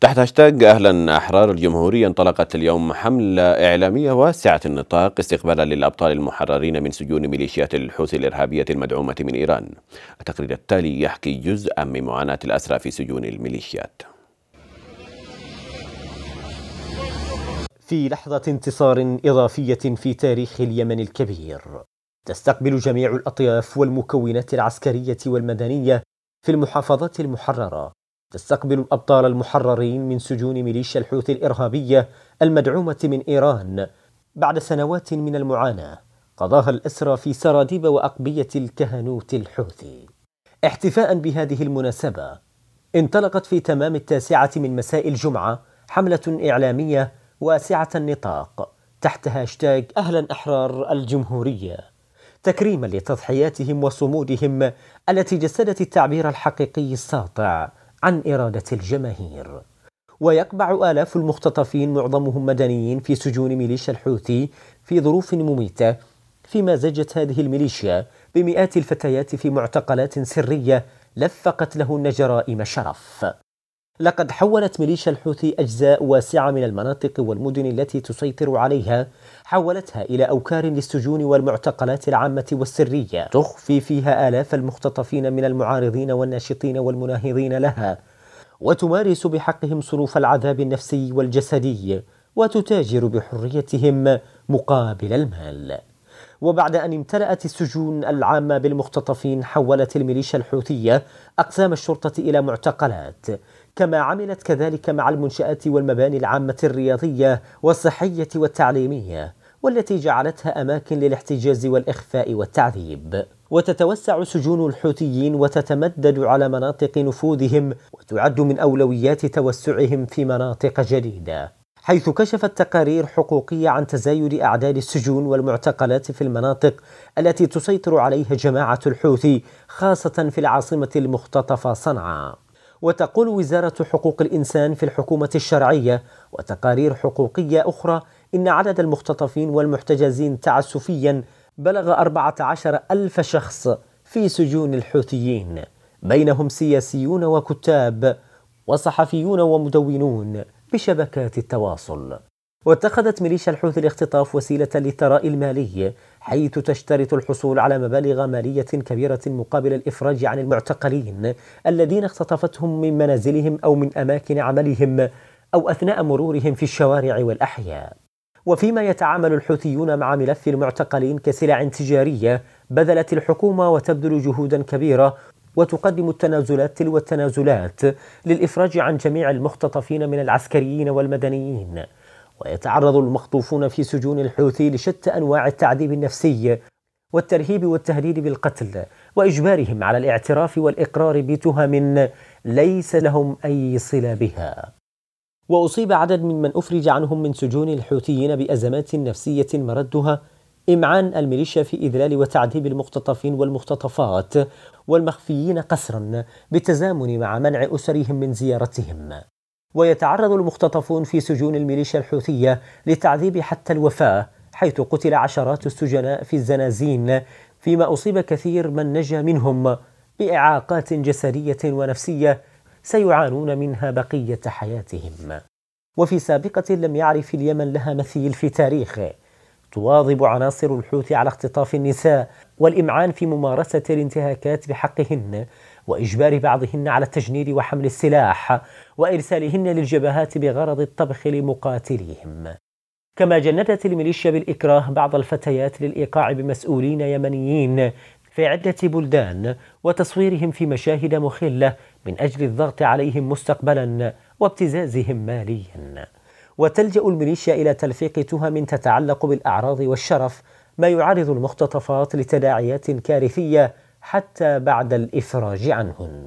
تحت هاشتاج أهلا أحرار الجمهورية انطلقت اليوم حملة إعلامية واسعة النطاق استقبالا للأبطال المحررين من سجون ميليشيات الحوثي الإرهابية المدعومة من إيران التقرير التالي يحكي جزءا من معاناة الأسرى في سجون الميليشيات في لحظة انتصار إضافية في تاريخ اليمن الكبير تستقبل جميع الأطياف والمكونات العسكرية والمدنية في المحافظات المحررة تستقبل الأبطال المحررين من سجون ميليشيا الحوثي الإرهابية المدعومة من إيران بعد سنوات من المعاناة قضاها الأسرى في سراديب وأقبية الكهنوت الحوثي احتفاء بهذه المناسبة انطلقت في تمام التاسعة من مساء الجمعة حملة إعلامية واسعة النطاق تحت هاشتاج أهلا أحرار الجمهورية تكريما لتضحياتهم وصمودهم التي جسدت التعبير الحقيقي الساطع عن إرادة الجماهير ويقبع آلاف المختطفين معظمهم مدنيين في سجون ميليشيا الحوثي في ظروف مميتة فيما زجت هذه الميليشيا بمئات الفتيات في معتقلات سرية لفقت لهن جرائم شرف لقد حولت ميليشيا الحوثي أجزاء واسعة من المناطق والمدن التي تسيطر عليها حولتها إلى أوكار للسجون والمعتقلات العامة والسرية تخفي فيها آلاف المختطفين من المعارضين والناشطين والمناهضين لها وتمارس بحقهم صنوف العذاب النفسي والجسدي وتتاجر بحريتهم مقابل المال وبعد أن امتلأت السجون العامة بالمختطفين حولت الميليشيا الحوثية أقسام الشرطة إلى معتقلات كما عملت كذلك مع المنشآت والمباني العامة الرياضية والصحية والتعليمية والتي جعلتها أماكن للاحتجاز والإخفاء والتعذيب وتتوسع سجون الحوثيين وتتمدد على مناطق نفوذهم وتعد من أولويات توسعهم في مناطق جديدة حيث كشفت تقارير حقوقية عن تزايد أعداد السجون والمعتقلات في المناطق التي تسيطر عليها جماعة الحوثي خاصة في العاصمة المختطفة صنعاء وتقول وزارة حقوق الإنسان في الحكومة الشرعية وتقارير حقوقية أخرى إن عدد المختطفين والمحتجزين تعسفيا بلغ 14 ألف شخص في سجون الحوثيين بينهم سياسيون وكتاب وصحفيون ومدونون بشبكات التواصل واتخذت ميليشيا الحوثي الاختطاف وسيلة للثراء المالي حيث تشترط الحصول على مبالغ مالية كبيرة مقابل الإفراج عن المعتقلين الذين اختطفتهم من منازلهم أو من أماكن عملهم أو أثناء مرورهم في الشوارع والأحياء وفيما يتعامل الحوثيون مع ملف المعتقلين كسلع تجارية بذلت الحكومة وتبذل جهودا كبيرة وتقدم التنازلات تلو التنازلات للإفراج عن جميع المختطفين من العسكريين والمدنيين ويتعرض المخطوفون في سجون الحوثي لشتى أنواع التعذيب النفسي والترهيب والتهديد بالقتل وإجبارهم على الاعتراف والإقرار بتهم ليس لهم أي صلة بها وأصيب عدد ممن أفرج عنهم من سجون الحوثيين بأزمات نفسية مردها إمعان الميليشيا في إذلال وتعذيب المختطفين والمختطفات والمخفيين قسرا بالتزامن مع منع أسرهم من زيارتهم ويتعرض المختطفون في سجون الميليشيا الحوثية للتعذيب حتى الوفاة حيث قتل عشرات السجناء في الزنازين فيما أصيب كثير من نجا منهم بإعاقات جسدية ونفسية سيعانون منها بقية حياتهم وفي سابقة لم يعرف اليمن لها مثيل في تاريخه تواظب عناصر الحوثي على اختطاف النساء والإمعان في ممارسة الانتهاكات بحقهن وإجبار بعضهن على التجنيد وحمل السلاح وإرسالهن للجبهات بغرض الطبخ لمقاتليهم كما جندت الميليشيا بالإكراه بعض الفتيات للإيقاع بمسؤولين يمنيين في عدة بلدان وتصويرهم في مشاهد مخلة من أجل الضغط عليهم مستقبلا وابتزازهم ماليا وتلجأ الميليشيا إلى تلفيق تهم تتعلق بالأعراض والشرف ما يعرض المختطفات لتداعيات كارثية حتى بعد الإفراج عنهن